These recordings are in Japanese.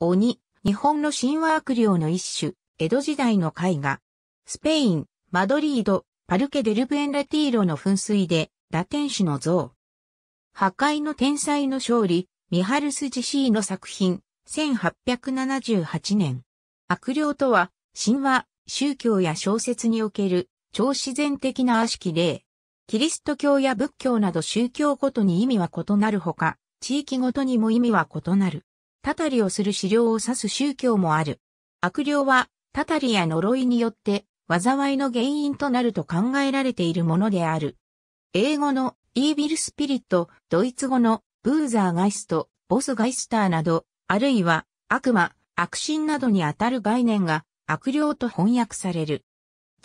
鬼、日本の神話悪霊の一種、江戸時代の絵画。スペイン、マドリード、パルケ・デルブエン・ラティーロの噴水で、ラテン種の像。破壊の天才の勝利、ミハルス・ジシーの作品、1878年。悪霊とは、神話、宗教や小説における、超自然的な悪しき霊。キリスト教や仏教など宗教ごとに意味は異なるほか、地域ごとにも意味は異なる。たたりをする資料を指す宗教もある。悪霊は、たたりや呪いによって、災いの原因となると考えられているものである。英語のイービルスピリット、ドイツ語のブーザーガイスト、ボスガイスターなど、あるいは悪魔、悪神などにあたる概念が悪霊と翻訳される。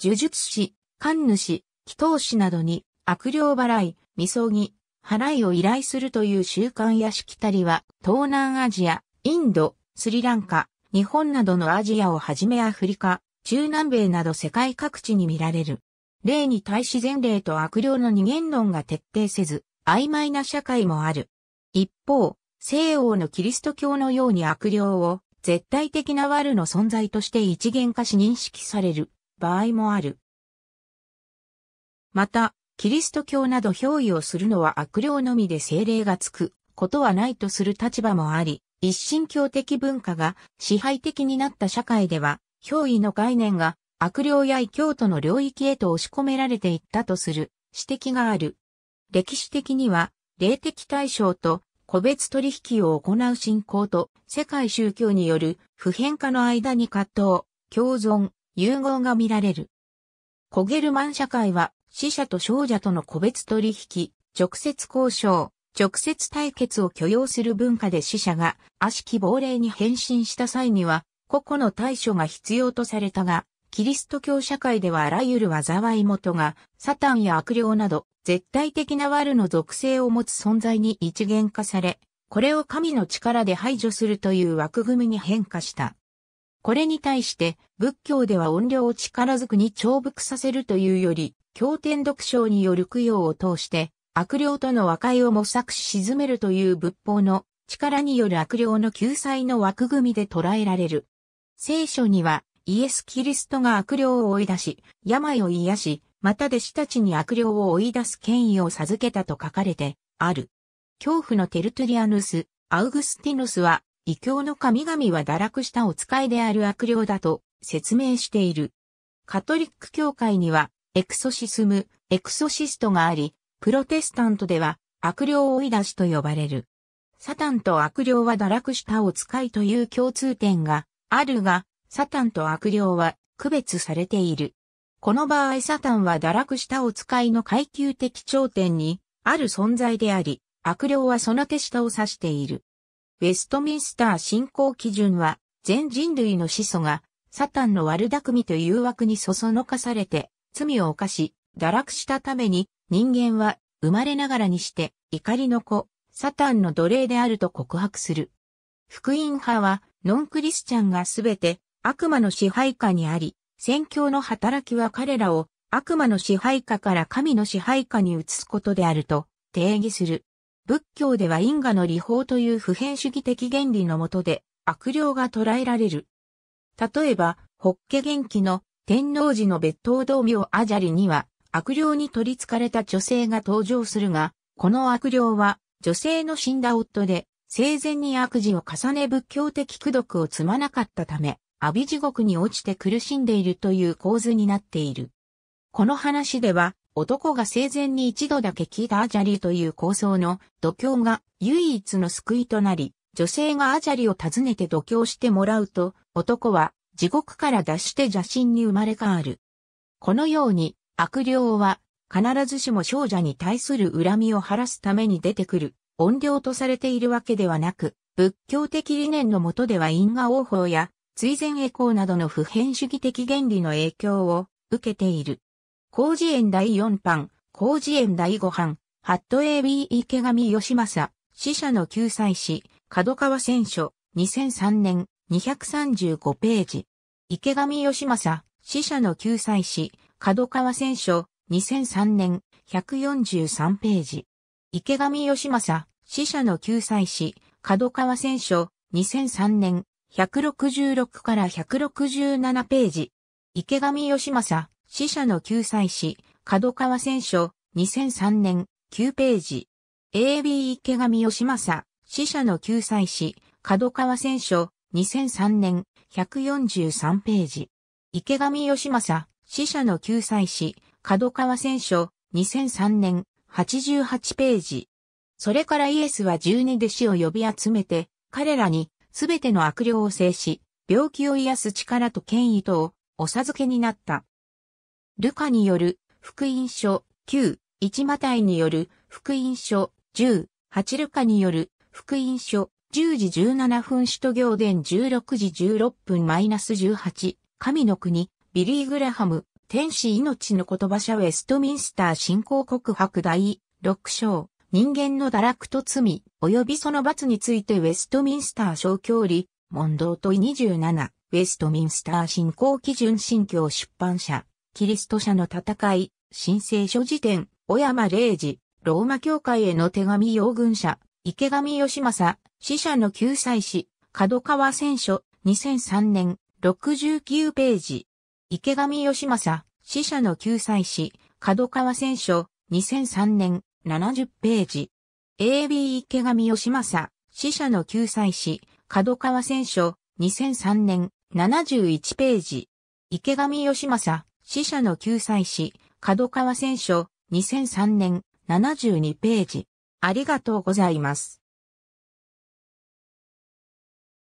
呪術師、神主、祈祷師などに悪霊払い、みそぎ、払いを依頼するという習慣やしきたりは東南アジア、インド、スリランカ、日本などのアジアをはじめアフリカ、中南米など世界各地に見られる。例に対し前霊と悪霊の二元論が徹底せず、曖昧な社会もある。一方、西欧のキリスト教のように悪霊を絶対的な悪の存在として一元化し認識される場合もある。また、キリスト教など憑依をするのは悪霊のみで精霊がつくことはないとする立場もあり、一神教的文化が支配的になった社会では、憑依の概念が悪霊や異教徒の領域へと押し込められていったとする指摘がある。歴史的には、霊的対象と個別取引を行う信仰と世界宗教による普遍化の間に葛藤、共存、融合が見られる。コゲルマン社会は死者と少女との個別取引、直接交渉、直接対決を許容する文化で死者が悪しき亡霊に変身した際には、個々の対処が必要とされたが、キリスト教社会ではあらゆる災い元が、サタンや悪霊など、絶対的な悪の属性を持つ存在に一元化され、これを神の力で排除するという枠組みに変化した。これに対して、仏教では怨霊を力づくに重複させるというより、経典読書による供養を通して、悪霊との和解を模索し沈めるという仏法の力による悪霊の救済の枠組みで捉えられる。聖書にはイエス・キリストが悪霊を追い出し、病を癒し、また弟子たちに悪霊を追い出す権威を授けたと書かれてある。恐怖のテルトリアヌス、アウグスティヌスは、異教の神々は堕落したお使いである悪霊だと説明している。カトリック教会には、エクソシスム、エクソシストがあり、プロテスタントでは悪霊追い出しと呼ばれる。サタンと悪霊は堕落したお使いという共通点があるが、サタンと悪霊は区別されている。この場合サタンは堕落したお使いの階級的頂点にある存在であり、悪霊はその手下を指している。ウェストミンスター信仰基準は、全人類の始祖が、サタンの悪巧みという枠にそそのかされて、罪を犯し、堕落したために、人間は生まれながらにして怒りの子、サタンの奴隷であると告白する。福音派はノンクリスチャンがすべて悪魔の支配下にあり、宣教の働きは彼らを悪魔の支配下から神の支配下に移すことであると定義する。仏教では因果の理法という普遍主義的原理のもとで悪霊が捉えられる。例えば、ッケ元気の天皇寺の別当道明アジャリには、悪霊に取り憑かれた女性が登場するが、この悪霊は女性の死んだ夫で、生前に悪事を重ね仏教的苦毒を積まなかったため、阿鼻地獄に落ちて苦しんでいるという構図になっている。この話では、男が生前に一度だけ聞いたアジャリという構想の度胸が唯一の救いとなり、女性がアジャリを訪ねて度胸してもらうと、男は地獄から脱して邪神に生まれ変わる。このように、悪霊は、必ずしも少女に対する恨みを晴らすために出てくる、怨霊とされているわけではなく、仏教的理念の下では因果応報や、追善栄光などの普遍主義的原理の影響を受けている。工事園第4版、工事園第5版、ハット AB 池上義政、死者の救済史、角川戦書、2003年、235ページ。池上義政、死者の救済史、角川選書、2003年、143ページ。池上義正、死者の救済史、角川選書、2003年、166から167ページ。池上義正、死者の救済史、角川選書、2003年、9ページ。AB 池上義正、死者の救済史、角川選書、2003年、143ページ。池上義正、死者の救済史、角川戦書、2003年、88ページ。それからイエスは十二弟子を呼び集めて、彼らにすべての悪霊を制し、病気を癒す力と権威とをお授けになった。ルカによる福音書9、1マタイによる福音書10、8ルカによる福音書10時17分首都行伝16時16分マイナス18、神の国ビリー・グラハム、天使命の言葉者ウェストミンスター信仰告白第6章、人間の堕落と罪、及びその罰についてウェストミンスター小教理、問答問27、ウェストミンスター信仰基準信教出版社、キリスト社の戦い、申請書辞典、小山玲治、ローマ教会への手紙用軍者、池上義政、死者の救済士、角川選書、2003年、69ページ。池上義正、死者の救済士、角川選書、2003年、70ページ。AB 池上義正、死者の救済士、角川選書、2003年、71ページ。池上義正、死者の救済士、角川選書、2003年、72ページ。ありがとうございます。